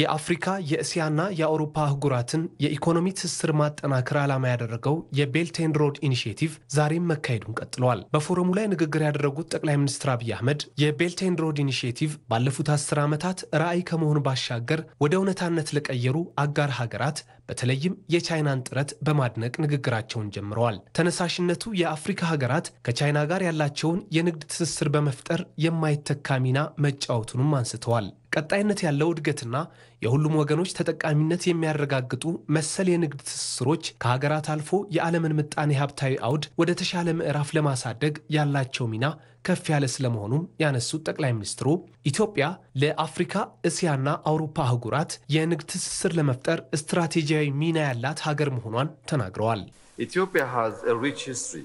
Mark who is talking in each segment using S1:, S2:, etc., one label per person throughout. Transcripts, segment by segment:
S1: የአፍሪካ የእስያና የአውሮፓ አህጉራትን የኢኮኖሚ ትስስር ማጠናከር ዓላማ ያደረገው የቤልቴን ሮድ ኢኒሽቲቭ ዛሬም መካሄዱን ቀጥለዋል። በፎረሙ ላይ ንግግር ያደረጉት ጠቅላይ ሚኒስትር አብይ አህመድ የቤልቴን ሮድ ኢኒሽቲቭ ባለፉት አስር ዓመታት ራዕይ ከመሆን ባሻገር ወደ እውነታነት ለቀየሩ አጋር ሀገራት በተለይም የቻይናን ጥረት በማድነቅ ንግግራቸውን ጀምረዋል። ተነሳሽነቱ የአፍሪካ ሀገራት ከቻይና ጋር ያላቸውን የንግድ ትስስር በመፍጠር የማይተካ ሚና መጫወቱንም አንስተዋል። ቀጣይነት ያለው እድገትና የሁሉም ወገኖች ተጠቃሚነት የሚያረጋግጡ መሰል የንግድ ትስስሮች ከሀገራት አልፎ የዓለምን ምጣኔ ሀብታዊ አውድ ወደ ተሻለ ምዕራፍ ለማሳደግ ያላቸው ሚና ከፍ ያለ ስለመሆኑም ያነሱት ጠቅላይ ሚኒስትሩ ኢትዮጵያ ለአፍሪካ እስያና አውሮፓ አህጉራት የንግድ ትስስር ለመፍጠር ስትራቴጂያዊ ሚና ያላት ሀገር መሆኗን ተናግረዋል።
S2: ኢትዮጵያ ሃዝ ሪች ሂስትሪ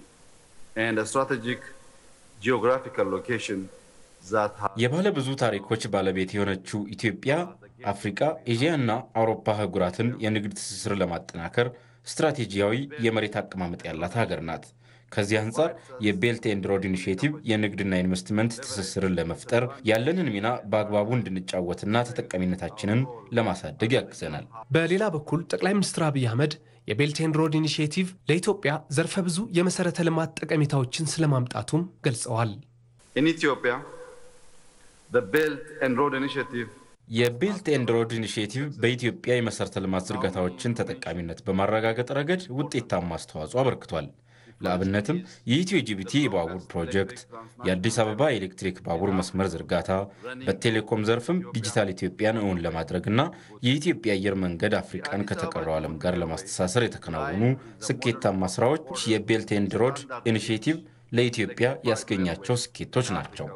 S2: ኤንድ ስትራቴጂክ ጂኦግራፊካል ሎኬሽን የባለ ብዙ ታሪኮች ባለቤት የሆነችው ኢትዮጵያ አፍሪካ፣ ኤዥያ እና አውሮፓ ህጉራትን የንግድ ትስስር ለማጠናከር ስትራቴጂያዊ የመሬት አቀማመጥ ያላት ሀገር ናት። ከዚህ አንጻር የቤልት ኤንድ ሮድ ኢኒሽቲቭ የንግድና ኢንቨስትመንት ትስስርን ለመፍጠር ያለንን ሚና በአግባቡ እንድንጫወትና ተጠቃሚነታችንን ለማሳደግ ያግዘናል።
S1: በሌላ በኩል ጠቅላይ ሚኒስትር አብይ አህመድ የቤልት ኤንድ ሮድ ኢኒሽቲቭ ለኢትዮጵያ ዘርፈ ብዙ የመሰረተ ልማት ጠቀሜታዎችን ስለማምጣቱም ገልጸዋል።
S2: ኢትዮጵያ የቢልት ኤንድ ሮድ ኢኒሽቲቭ በኢትዮጵያ የመሠረተ ልማት ዝርጋታዎችን ተጠቃሚነት በማረጋገጥ ረገድ ውጤታማ አስተዋጽኦ አበርክቷል። ለአብነትም የኢትዮ ጅቡቲ የባቡር ፕሮጀክት፣ የአዲስ አበባ የኤሌክትሪክ ባቡር መስመር ዝርጋታ፣ በቴሌኮም ዘርፍም ዲጂታል ኢትዮጵያን እውን ለማድረግ የኢትዮጵያ አየር መንገድ አፍሪቃን ከተቀረው ዓለም ጋር ለማስተሳሰር የተከናወኑ ስኬታማ ስራዎች የቤልት ኤንድ ሮድ ኢኒሽቲቭ ለኢትዮጵያ ያስገኛቸው ስኬቶች ናቸው።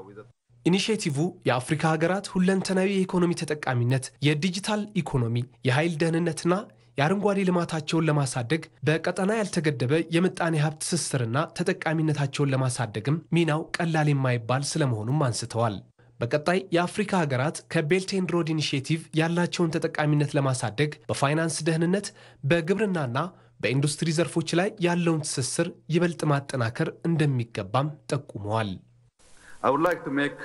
S1: ኢኒሽቲቭ የአፍሪካ ሀገራት ሁለንተናዊ የኢኮኖሚ ተጠቃሚነት፣ የዲጂታል ኢኮኖሚ፣ የኃይል ደህንነትና የአረንጓዴ ልማታቸውን ለማሳደግ በቀጠና ያልተገደበ የምጣኔ ሀብት ትስስርና ተጠቃሚነታቸውን ለማሳደግም ሚናው ቀላል የማይባል ስለመሆኑም አንስተዋል። በቀጣይ የአፍሪካ ሀገራት ከቤልት ኤንድ ሮድ ኢኒሽቲቭ ያላቸውን ተጠቃሚነት ለማሳደግ በፋይናንስ ደህንነት፣ በግብርናና በኢንዱስትሪ ዘርፎች ላይ ያለውን ትስስር ይበልጥ ማጠናከር እንደሚገባም ጠቁመዋል።
S2: I would like to make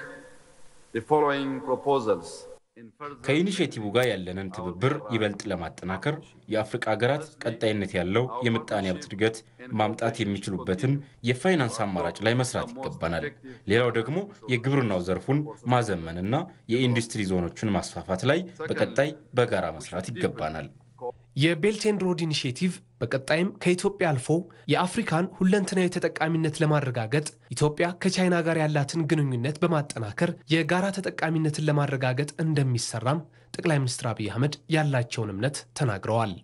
S2: ከኢኒሽቲቭ ጋር ያለንን ትብብር ይበልጥ ለማጠናከር የአፍሪቃ ሀገራት ቀጣይነት ያለው የምጣኔ ሀብት እድገት ማምጣት የሚችሉበትን የፋይናንስ አማራጭ ላይ መስራት ይገባናል። ሌላው ደግሞ የግብርናው ዘርፉን ማዘመንና የኢንዱስትሪ ዞኖችን ማስፋፋት ላይ በቀጣይ በጋራ መስራት ይገባናል።
S1: የቤልት ኤንድ ሮድ ኢኒሽቲቭ በቀጣይም ከኢትዮጵያ አልፎ የአፍሪካን ሁለንተናዊ ተጠቃሚነት ለማረጋገጥ ኢትዮጵያ ከቻይና ጋር ያላትን ግንኙነት በማጠናከር የጋራ ተጠቃሚነትን ለማረጋገጥ እንደሚሰራም ጠቅላይ ሚኒስትር አብይ አህመድ ያላቸውን እምነት ተናግረዋል።